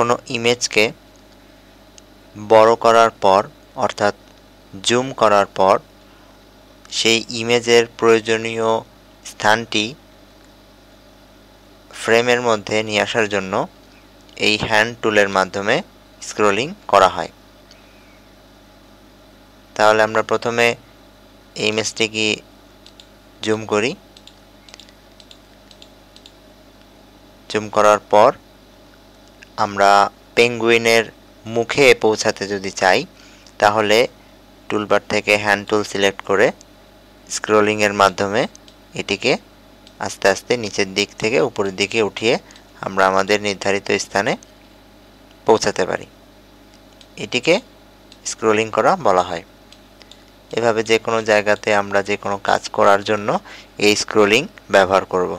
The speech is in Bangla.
কোনো ইমেজকে বড় করার পর অর্থাৎ জুম করার পর সেই ইমেজের প্রয়োজনীয় স্থানটি ফ্রেমের মধ্যে নিয়ে আসার জন্য এই হ্যান্ড টুলের মাধ্যমে স্ক্রোলিং করা হয় তাহলে আমরা প্রথমে এই ইমেজটিকে জুম করি জুম করার পর আমরা পেঙ্গুইনের মুখে পৌঁছাতে যদি চাই তাহলে টুলবার থেকে হ্যান্ড টুল সিলেক্ট করে স্ক্রোলিংয়ের মাধ্যমে এটিকে আস্তে আস্তে নিচের দিক থেকে উপরের দিকে উঠিয়ে আমরা আমাদের নির্ধারিত স্থানে পৌঁছাতে পারি এটিকে স্ক্রোলিং করা বলা হয় এভাবে যে কোনো জায়গাতে আমরা যে কোনো কাজ করার জন্য এই স্ক্রোলিং ব্যবহার করব